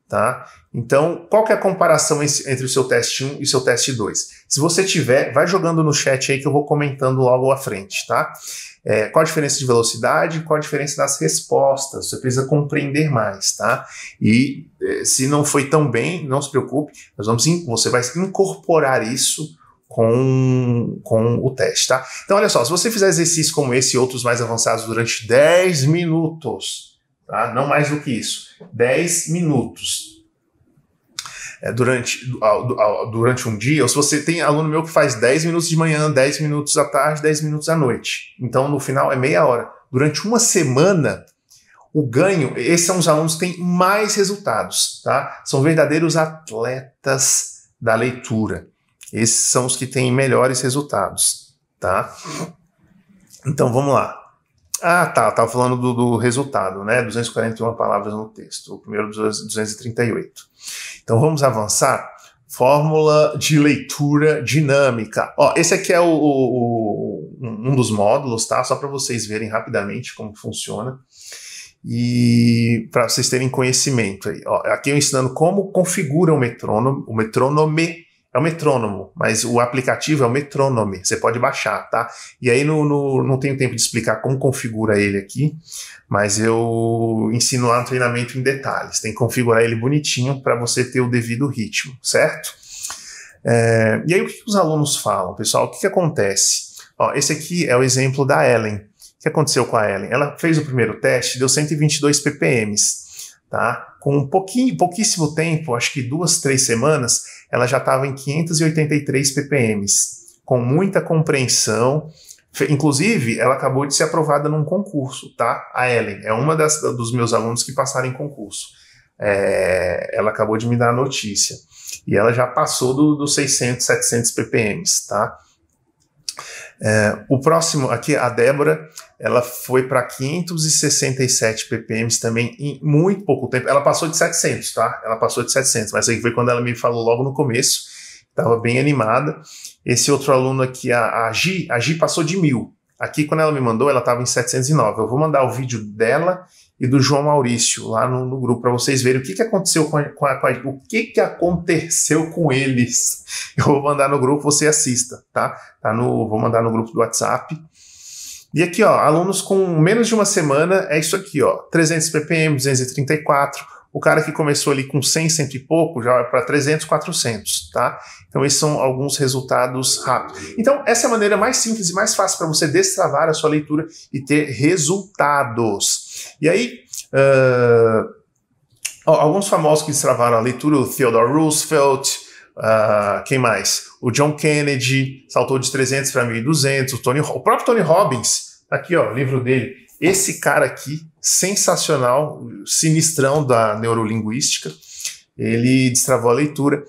A: tá? Então, qual que é a comparação entre o seu teste 1 e o seu teste 2? Se você tiver, vai jogando no chat aí que eu vou comentando logo à frente, tá? É, qual a diferença de velocidade? Qual a diferença das respostas? Você precisa compreender mais, tá? E é, se não foi tão bem, não se preocupe, nós vamos, você vai incorporar isso com, com o teste, tá? Então, olha só, se você fizer exercícios como esse e outros mais avançados durante 10 minutos, tá? Não mais do que isso, 10 minutos é, durante, durante um dia, ou se você tem aluno meu que faz 10 minutos de manhã, 10 minutos à tarde, 10 minutos à noite. Então, no final, é meia hora. Durante uma semana, o ganho, esses são os alunos que têm mais resultados, tá? São verdadeiros atletas da leitura. Esses são os que têm melhores resultados, tá? Então vamos lá. Ah, tá, estava falando do, do, resultado, né? 241 palavras no texto, o primeiro 238. Então vamos avançar? Fórmula de leitura dinâmica. Ó, esse aqui é o, o, o um dos módulos, tá? Só para vocês verem rapidamente como funciona e para vocês terem conhecimento aí. Ó, aqui eu ensinando como configura o metrônomo, o metronome é o metrônomo, mas o aplicativo é o Metronome, você pode baixar, tá? E aí no, no, não tenho tempo de explicar como configura ele aqui, mas eu ensino lá no treinamento em detalhes. Tem que configurar ele bonitinho para você ter o devido ritmo, certo? É, e aí o que, os alunos falam, pessoal? O que, que acontece? Ó, esse aqui é o exemplo da Ellen. O que aconteceu com a Ellen? Ela fez o primeiro teste, deu 122 ppm, tá? Com um pouquinho, pouquíssimo tempo, acho que duas, três semanas, ela já estava em 583 ppm, com muita compreensão. Inclusive, ela acabou de ser aprovada num concurso, tá? A Ellen é uma das, dos meus alunos que passaram em concurso. É, ela acabou de me dar a notícia. E ela já passou dos do 600, 700 ppm, tá? É, o próximo aqui, a Débora, ela foi para 567 ppm também em muito pouco tempo. Ela passou de 700, tá? Ela passou de 700, mas aí foi quando ela me falou logo no começo, estava bem animada. Esse outro aluno aqui, a, a Gi, a Gi passou de mil. Aqui, quando ela me mandou, ela estava em 709. Eu vou mandar o vídeo dela e do João Maurício lá no, no grupo para vocês verem o que, que aconteceu com a, com, a, com a, o que, que aconteceu com eles. Eu vou mandar no grupo, você assista, tá? Tá no, vou mandar no grupo do WhatsApp. E aqui, ó, alunos com menos de uma semana é isso aqui, ó, 300 ppm, 234. O cara que começou ali com 100, 100 e pouco já vai para 300, 400, tá? Então esses são alguns resultados rápidos. Então essa é a maneira mais simples e mais fácil para você destravar a sua leitura e ter resultados. E aí, uh, alguns famosos que destravaram a leitura, o Theodore Roosevelt, uh, quem mais? O John Kennedy saltou de 300 para 1.200, o, Tony, o próprio Tony Robbins, tá aqui ó, o livro dele. Esse cara aqui, sensacional, sinistrão da neurolinguística, ele destravou a leitura.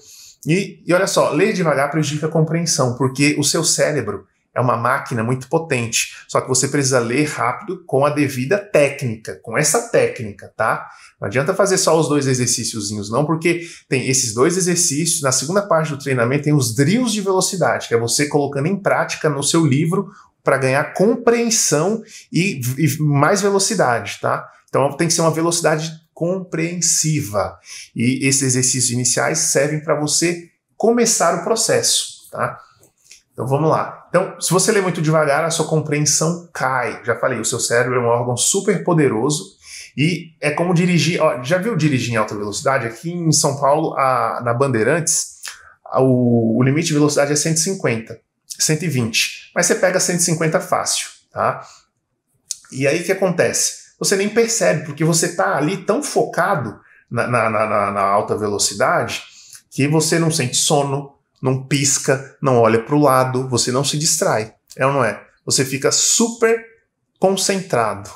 A: E, e olha só, ler devagar prejudica a compreensão, porque o seu cérebro é uma máquina muito potente, só que você precisa ler rápido com a devida técnica, com essa técnica, tá? Não adianta fazer só os dois exercíciozinhos, não, porque tem esses dois exercícios, na segunda parte do treinamento tem os drills de velocidade, que é você colocando em prática no seu livro para ganhar compreensão e, e mais velocidade, tá? Então tem que ser uma velocidade compreensiva. E esses exercícios iniciais servem para você começar o processo, tá? Então vamos lá. Então, se você lê muito devagar, a sua compreensão cai. Já falei, o seu cérebro é um órgão super poderoso e é como dirigir. Ó, já viu dirigir em alta velocidade? Aqui em São Paulo, a, na Bandeirantes, a, o, o, limite de velocidade é 150, 120. Mas você pega 150 fácil, tá? E aí o que acontece? Você nem percebe, porque você está ali tão focado na, na, na, na alta velocidade que você não sente sono, não pisca, não olha para o lado, você não se distrai. É ou não é? Você fica super concentrado.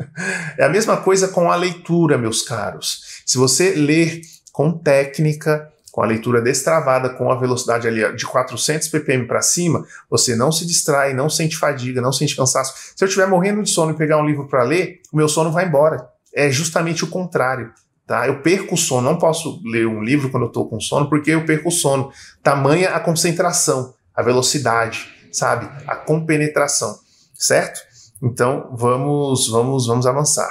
A: é a mesma coisa com a leitura, meus caros. Se você ler com técnica, com a leitura destravada, com a velocidade ali de 400 ppm para cima, você não se distrai, não sente fadiga, não sente cansaço. Se eu estiver morrendo de sono e pegar um livro para ler, o meu sono vai embora. É justamente o contrário. Tá? Eu perco o sono, não posso ler um livro quando eu estou com sono, porque eu perco o sono. Tamanha a concentração, a velocidade, sabe? A compenetração, certo? Então vamos, vamos, vamos avançar.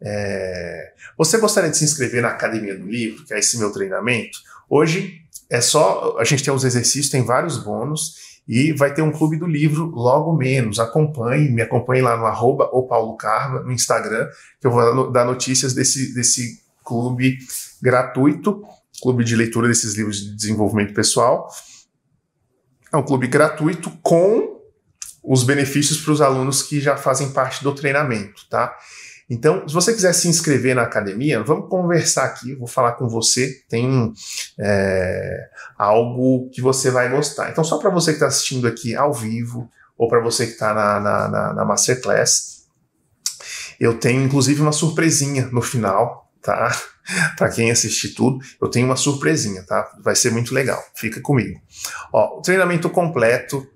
A: É... Você gostaria de se inscrever na Academia do Livro, que é esse meu treinamento? Hoje é só. A gente tem os exercícios, tem vários bônus e vai ter um clube do livro logo menos. Acompanhe, me acompanhe lá no arroba Carva, no Instagram, que eu vou dar notícias desse, desse clube gratuito, clube de leitura desses livros de desenvolvimento pessoal. É um clube gratuito com os benefícios para os alunos que já fazem parte do treinamento, tá? Então, se você quiser se inscrever na academia, vamos conversar aqui, vou falar com você, tem é, algo que você vai gostar. Então, só para você que está assistindo aqui ao vivo, ou para você que está na, na, na, na Masterclass, eu tenho inclusive uma surpresinha no final, tá? Para quem assistir tudo, eu tenho uma surpresinha, tá? Vai ser muito legal. Fica comigo. Ó, o treinamento completo,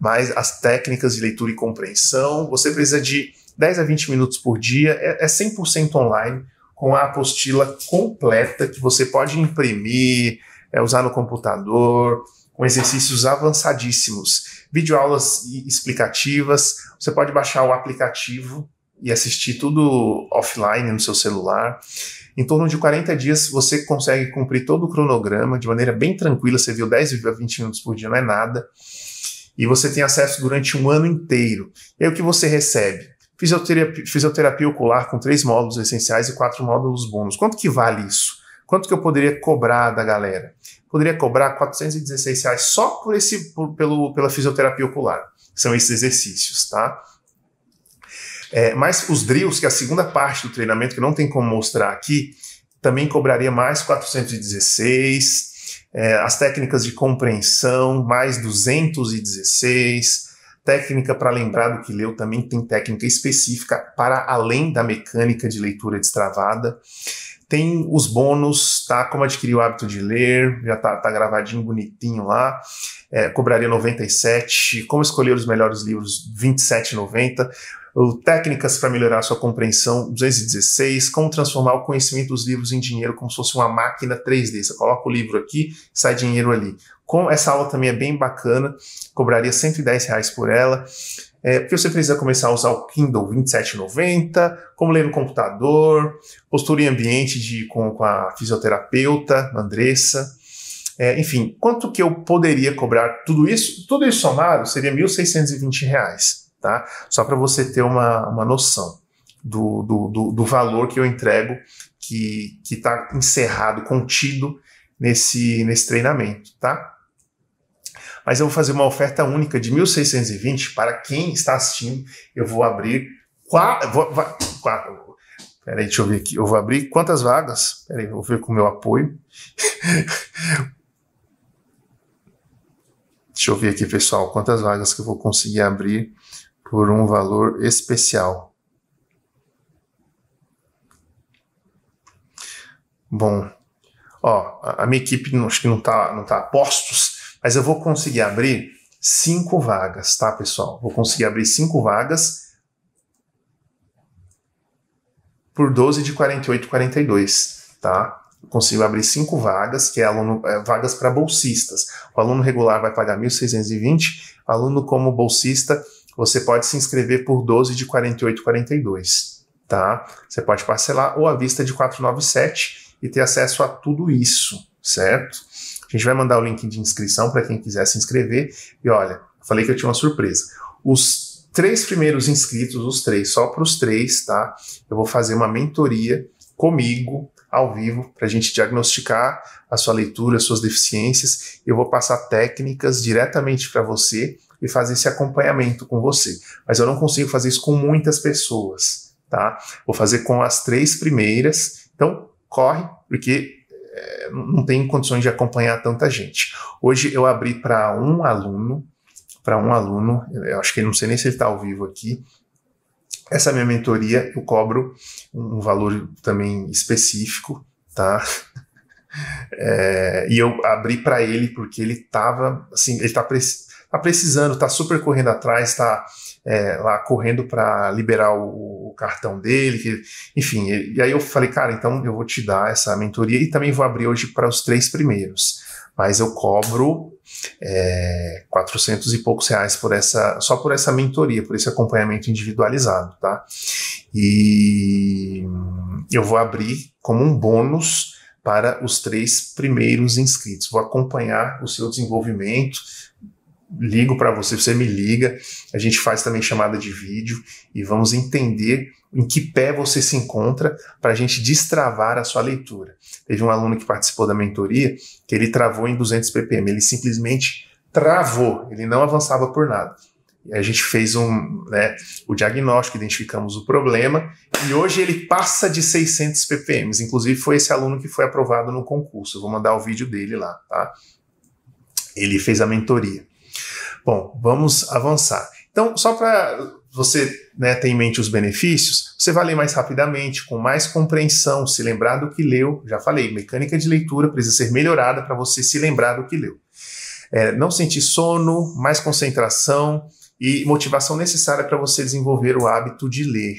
A: mais as técnicas de leitura e compreensão. Você precisa de 10 a 20 minutos por dia, é, é 100% online, com a apostila completa que você pode imprimir, é, usar no computador, com exercícios avançadíssimos, videoaulas explicativas. Você pode baixar o aplicativo e assistir tudo offline no seu celular. Em torno de 40 dias você consegue cumprir todo o cronograma de maneira bem tranquila. Você viu 10 a 20 minutos por dia, não é nada. E você tem acesso durante um ano inteiro. E aí o que você recebe? Fisioterapia, fisioterapia ocular com três módulos essenciais e quatro módulos bônus. Quanto que vale isso? Quanto que eu poderia cobrar da galera? Poderia cobrar R$ reais só por esse, por, pelo, pela fisioterapia ocular. São esses exercícios, tá? É, mas os drills, que é a segunda parte do treinamento, que não tem como mostrar aqui, também cobraria mais 416, é, as técnicas de compreensão, mais 216, técnica para lembrar do que leu também tem técnica específica para além da mecânica de leitura destravada. Tem os bônus, tá? Como adquirir o hábito de ler, já tá, tá gravadinho bonitinho lá é, cobraria 97, como escolher os melhores livros, 27,90. Técnicas para melhorar sua compreensão, 216. Como transformar o conhecimento dos livros em dinheiro como se fosse uma máquina 3D. Você coloca o livro aqui, sai dinheiro ali. Com essa aula também é bem bacana, cobraria 110 reais por ela. É, porque você precisa começar a usar o Kindle 2790, como ler no computador, postura e ambiente de, com, com a fisioterapeuta Andressa, é, enfim, quanto que eu poderia cobrar tudo isso? Tudo isso somado seria R$ 1.620, tá? Só para você ter uma, uma noção do, do, do, do valor que eu entrego que está encerrado, contido nesse, nesse treinamento, tá? Mas eu vou fazer uma oferta única de 1.620 para quem está assistindo. Eu vou abrir quatro. Vou, quatro Peraí, deixa eu ver aqui. Eu vou abrir quantas vagas? Peraí, vou ver com o meu apoio. Deixa eu ver aqui, pessoal, quantas vagas que eu vou conseguir abrir por um valor especial. Bom, ó, a minha equipe não, acho que não tá, não tá a postos, mas eu vou conseguir abrir cinco vagas, tá, pessoal? Vou conseguir abrir cinco vagas por 12 de 48,42, 42, tá? consigo abrir cinco vagas, que é, aluno, é vagas para bolsistas. O aluno regular vai pagar 1.620, aluno como bolsista, você pode se inscrever por 12 de 48,42, tá? Você pode parcelar ou à vista de 497 e ter acesso a tudo isso, certo? A gente vai mandar o link de inscrição para quem quiser se inscrever. E olha, falei que eu tinha uma surpresa. Os três primeiros inscritos, os três, só para os três, tá? Eu vou fazer uma mentoria comigo ao vivo para a gente diagnosticar a sua leitura, as suas deficiências. Eu vou passar técnicas diretamente para você e fazer esse acompanhamento com você. Mas eu não consigo fazer isso com muitas pessoas, tá? Vou fazer com as três primeiras. Então, corre, porque é, não tem condições de acompanhar tanta gente. Hoje eu abri para um aluno, para um aluno, eu acho que não sei nem se ele está ao vivo aqui, essa é minha mentoria eu cobro um valor também específico, tá? É, e eu abri para ele porque ele tava assim, ele tá, pre tá precisando, tá super correndo atrás, tá é, lá correndo para liberar o, o, cartão dele, que, enfim. Ele, e aí eu falei, cara, então eu vou te dar essa mentoria e também vou abrir hoje para os três primeiros mas eu cobro é, 400 e poucos reais por essa, só por essa mentoria, por esse acompanhamento individualizado, tá? E eu vou abrir como um bônus para os três primeiros inscritos. Vou acompanhar o seu desenvolvimento, ligo para você, você me liga, a gente faz também chamada de vídeo e vamos entender em que pé você se encontra para a gente destravar a sua leitura. Teve um aluno que participou da mentoria que ele travou em 200 ppm, ele simplesmente travou, ele não avançava por nada. A gente fez um, né, o diagnóstico, identificamos o problema e hoje ele passa de 600 ppm. Inclusive foi esse aluno que foi aprovado no concurso. Eu vou mandar o vídeo dele lá, tá? Ele fez a mentoria. Bom, vamos avançar. Então, só para você né, tem em mente os benefícios, você vai ler mais rapidamente, com mais compreensão, se lembrar do que leu. Já falei, mecânica de leitura precisa ser melhorada para você se lembrar do que leu. É, não sentir sono, mais concentração e motivação necessária para você desenvolver o hábito de ler.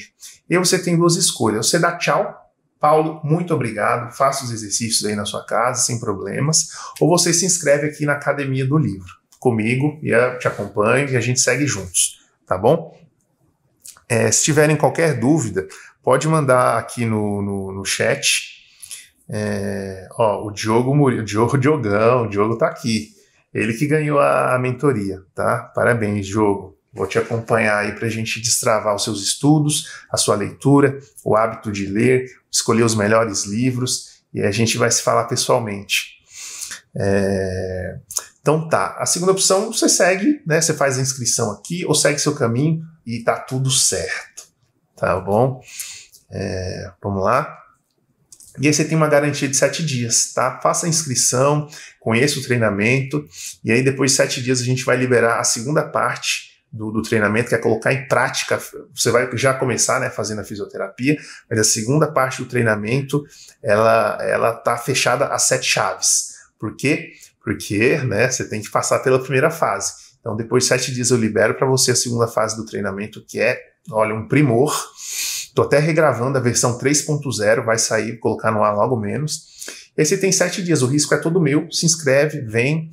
A: E você tem duas escolhas: você dá tchau. Paulo, muito obrigado. Faça os exercícios aí na sua casa, sem problemas. Ou você se inscreve aqui na Academia do Livro comigo e eu te acompanho e a gente segue juntos, tá bom? É, se tiverem qualquer dúvida, pode mandar aqui no, no, no chat. É, ó, o Diogo Murilo, Diogo Diogão, o Diogo tá aqui. Ele que ganhou a, a mentoria, tá? Parabéns, Diogo. Vou te acompanhar aí para a gente destravar os seus estudos, a sua leitura, o hábito de ler, escolher os melhores livros e a gente vai se falar pessoalmente. É... Então tá, a segunda opção você segue, né? Você faz a inscrição aqui ou segue seu caminho, e tá tudo certo, tá bom? É, vamos lá. E aí você tem uma garantia de sete dias, tá? Faça a inscrição, conheça o treinamento, e aí depois de sete dias a gente vai liberar a segunda parte do, do treinamento, que é colocar em prática. Você vai já começar né, fazendo a fisioterapia, mas a segunda parte do treinamento ela, ela tá fechada a sete chaves. Por quê? Porque né, você tem que passar pela primeira fase. Então, depois de sete dias eu libero para você a segunda fase do treinamento, que é, olha, um primor. Estou até regravando a versão 3.0, vai sair, colocar no ar logo menos. E aí você tem sete dias, o risco é todo meu. Se inscreve, vem,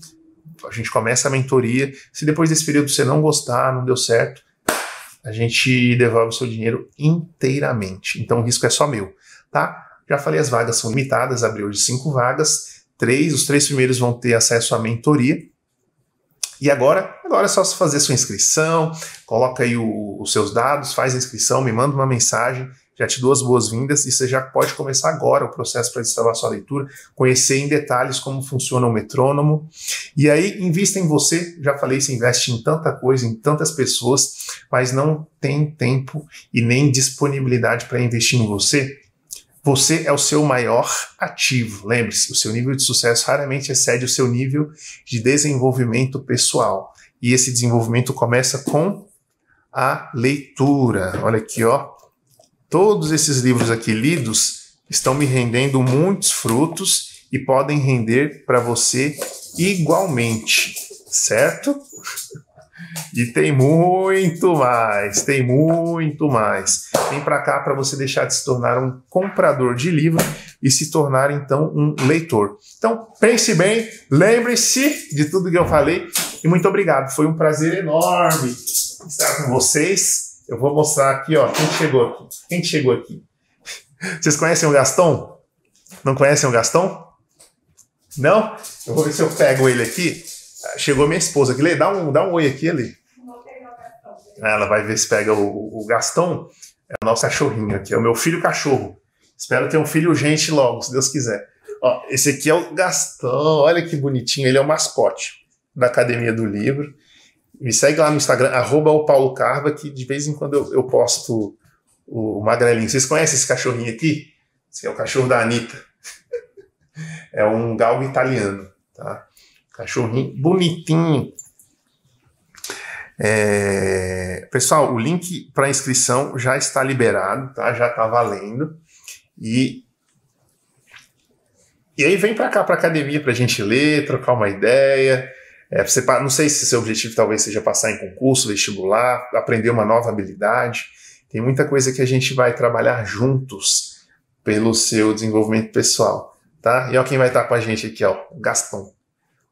A: a gente começa a mentoria. Se depois desse período você não gostar, não deu certo, a gente devolve o seu dinheiro inteiramente. Então o risco é só meu, tá? Já falei, as vagas são limitadas, abriu hoje cinco vagas. Três, os três primeiros vão ter acesso à mentoria e agora, agora é só fazer sua inscrição, coloca aí o, os seus dados, faz a inscrição, me manda uma mensagem, já te dou as boas-vindas e você já pode começar agora o processo para destravar sua leitura, conhecer em detalhes como funciona o metrônomo. E aí, invista em você, já falei, você investe em tanta coisa, em tantas pessoas, mas não tem tempo e nem disponibilidade para investir em você. Você é o seu maior ativo. Lembre-se, o seu nível de sucesso raramente excede o seu nível de desenvolvimento pessoal. E esse desenvolvimento começa com a leitura. Olha aqui, ó. Todos esses livros aqui lidos estão me rendendo muitos frutos e podem render para você igualmente, certo? E tem muito mais, tem muito mais. Vem para cá para você deixar de se tornar um comprador de livro e se tornar então um leitor. Então, pense bem, lembre-se de tudo que eu falei e muito obrigado. Foi um prazer enorme estar com vocês. Eu vou mostrar aqui, ó, quem chegou aqui. Quem chegou aqui? Vocês conhecem o Gastão? Não conhecem o Gastão? Não? Eu vou ver se eu pego ele aqui. Chegou minha esposa aqui, Lê, dá um, dá um oi aqui, Lê. Ela vai ver se pega o, o Gastão, é o nosso cachorrinho aqui, é o meu filho cachorro. Espero ter um filho gente logo, se Deus quiser. Ó, esse aqui é o Gastão, olha que bonitinho, ele é o mascote da Academia do Livro. Me segue lá no Instagram, arroba o Paulo Carva, que de vez em quando eu, eu posto o, o magrelinho. Vocês conhecem esse cachorrinho aqui? Esse é o cachorro da Anitta. é um galgo italiano, tá? Cachorrinho bonitinho. É... Pessoal, o link para inscrição já está liberado, tá? Já está valendo. E e aí vem para cá, para academia, para a gente ler, trocar uma ideia. É, você, não sei se seu objetivo talvez seja passar em concurso, vestibular, aprender uma nova habilidade. Tem muita coisa que a gente vai trabalhar juntos pelo seu desenvolvimento pessoal, tá? E olha quem vai estar com a gente aqui, ó, Gastão.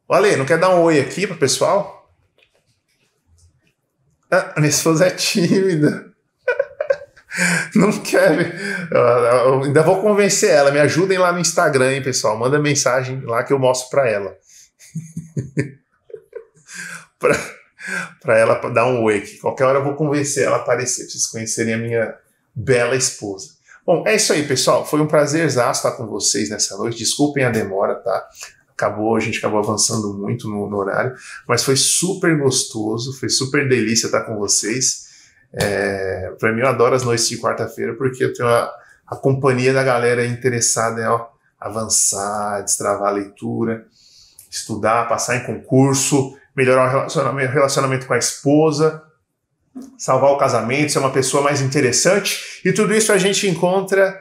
A: O Ale, não quer dar um oi aqui pro pessoal? Ah, minha esposa é tímida. Não quero. ainda vou convencer ela. Me ajudem lá no Instagram, hein, pessoal. Manda mensagem lá que eu mostro para ela. para ela dar um oi aqui. Qualquer hora eu vou convencer ela a aparecer, pra vocês conhecerem a minha bela esposa. Bom, é isso aí, pessoal. Foi um prazer estar com vocês nessa noite. Desculpem a demora, tá? acabou, a gente acabou avançando muito no, no horário, mas foi super gostoso, foi super delícia estar com vocês. É, para mim, eu adoro as noites de quarta-feira porque eu tenho a, a companhia da galera interessada em ó, avançar, destravar a leitura, estudar, passar em concurso, melhorar o relacionamento, relacionamento com a esposa, salvar o casamento, ser uma pessoa mais interessante. E tudo isso a gente encontra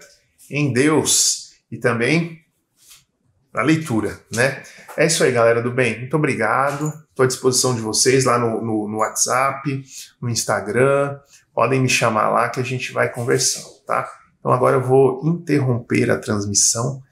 A: em Deus e também a leitura, né? É isso aí, galera do bem. Muito obrigado. Estou à disposição de vocês lá no, no, no, WhatsApp, no Instagram. Podem me chamar lá que a gente vai conversando, tá? Então agora eu vou interromper a transmissão